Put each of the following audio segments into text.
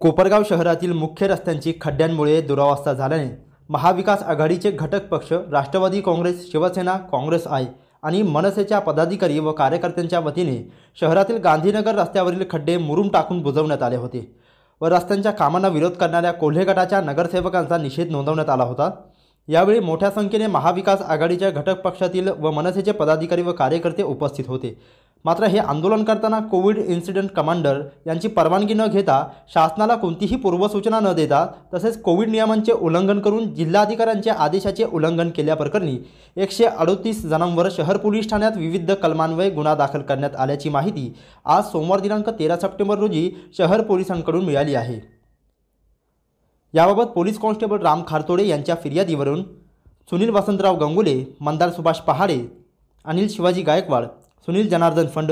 कोपरगाव शहरातील मुख्य रस्त्यांची खड्ड्यांमुळे दुरावस्था झाल्याने महाविकास आघाडीचे घटक पक्ष Rashtrawadi Congress Shivsena Congress I आणि मनसेच्या पदाधिकारी व कार्यकर्त्यांच्या वतीने शहरातील गांधीनगर रस्त्यावरील खड्डे मुरुम टाकून बुजवण्यात आले होते व रस्त्यांच्या कामांना विरोध करणाऱ्या कोल्हे गटाच्या नगरसेवकांचा निषेध नोंदवण्यात आला होता यावेळी मोठ्या संख्येने महाविकास आघाडीच्या घटक पक्षातील व मनसेचे पदाधिकारी व कार्यकर्ते उपस्थित होते मात्र हे आंदोलन करताना कोविड इन्सिडेंट कमांडर यांची परवानगी न घेता शासनाला कोणतीही पूर्वसूचना न देता तसेच कोविड नियमांचे उल्लंघन करून जिल्हाधिकाऱ्यांच्या आदेशाचे उल्लंघन केल्याप्रकरणी एकशे अडोतीस जणांवर शहर पोलीस ठाण्यात विविध कलमान्वये गुन्हा दाखल करण्यात आल्याची माहिती आज सोमवार दिनांक तेरा सप्टेंबर रोजी शहर पोलिसांकडून मिळाली आहे याबाबत पोलीस कॉन्स्टेबल राम खारतोडे यांच्या फिर्यादीवरून सुनील वसंतराव गंगुले मंदार सुभाष पहाडे अनिल शिवाजी गायकवाड सुनील जनार्दन फंड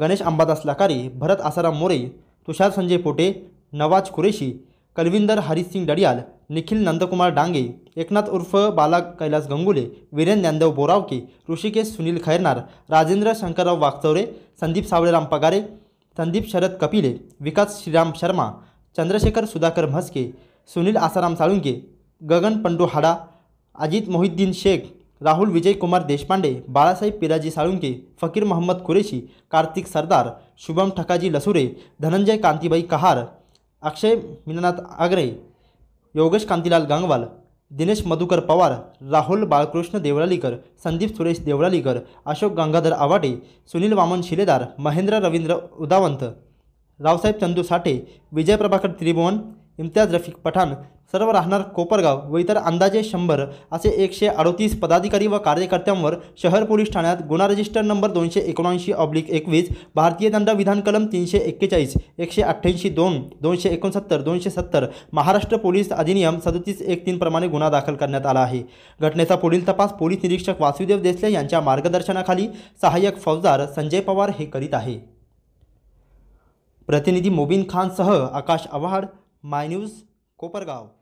गणेश अंबादास लाकारी भरत आसाराम मोरे तुषार संजय पोटे नवाज कुरेशी कलविंदर हरिसिंग डडियाल निखिल नंदकुमार डांगे एकनाथ उर्फ बाला कैलास गंगुले वीरेन ज्ञानदेव बोरावके ऋषिकेश सुनील खैरनार राजेंद्र शंकरराव वागचौरे संदीप सावळेराम पगारे संदीप शरद कपिले विकास श्रीराम शर्मा चंद्रशेखर सुधाकर म्हस्के सुनील आसाराम साळुंके गगन पंडू हाडा अजित मोहिद्दीन शेख राहुल विजयकुमार देशपांडे बाळासाहेब पिराजी साळुंके फकीर महम्मद कुरेशी कार्तिक सरदार शुभम ठकाजी लसुरे धनंजय कांतीबाई कहार अक्षय मीनानाथ आगरे योगेश कांतीलाल गांगवाल दिनेश मधुकर पवार राहुल बाळकृष्ण देवळालीकर संदीप सुरेश देवळालीकर अशोक गंगाधर आवाडे सुनील वामन शिलेदार महेंद्र रवींद्र उदावंत रावसाहेब चंदू साठे विजय प्रभाकर त्रिभुवन इम्तियाज रफीक पठाण सर्व राहणार कोपरगाव व इतर अंदाजे शंभर असे एकशे अडोतीस पदाधिकारी व कार्यकर्त्यांवर शहर पोलीस ठाण्यात गुन्हा रजिस्टर नंबर दोनशे एकोणऐंशी ऑब्लिक एकवीस भारतीय दंड विधान कलम तीनशे एक्केचाळीस एकशे अठ्ठ्याऐंशी दोन दोनशे एकोणसत्तर दोनशे सत्तर महाराष्ट्र पोलीस अधिनियम सदतीस एक तीनप्रमाणे प्रमाणे गुन्हा दाखल करण्यात आला आहे घटनेचा पुढील तपास पोलीस निरीक्षक वासुदेव देसले यांच्या मार्गदर्शनाखाली सहाय्यक फौजदार संजय पवार हे करीत आहे प्रतिनिधी मोबिन खानसह आकाश आव्हाड माय न्यूज कोपरगाव